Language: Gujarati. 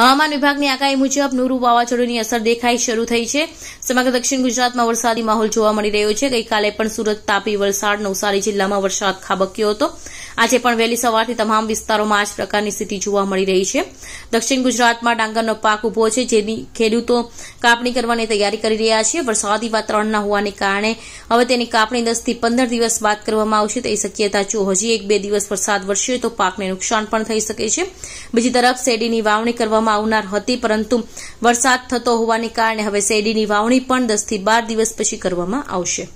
હવામાન વિભાગની આગાહી મુજબ નુરુ વાવાઝોડુંની અસર દેખાઈ શરૂ થઈ છે સમગ્ર દક્ષિણ ગુજરાતમાં વરસાદી માહોલ જોવા મળી રહ્યો છે ગઈકાલે પણ સુરત તાપી વલસાડ નવસારી જિલ્લામાં વરસાદ ખાબક્યો હતો આજે પણ વહેલી સવારથી તમામ વિસ્તારોમાં આ જ પ્રકારની સ્થિતિ જોવા મળી રહી છે દક્ષિણ ગુજરાતમાં ડાંગરનો પાક ઉભો છે જેની ખેડૂતો કાપણી કરવાની તૈયારી કરી રહ્યા છે વરસાદી વાતાવરણના હોવાને કારણે હવે તેની કાપણી દસથી પંદર દિવસ બાદ કરવામાં આવશે તે શક્યતા જો હજી એક બે દિવસ વરસાદ વરસ્યો તો પાકને નુકસાન પણ થઈ શકે છે બીજી તરફ શેરડીની વાવણી કરવામાં કરવામાં આવનાર હતી પરંતુ વરસાદ થતો હોવાને કારણે હવે શેરડીની વાવણી પણ દસથી બાર દિવસ પછી કરવામાં આવશે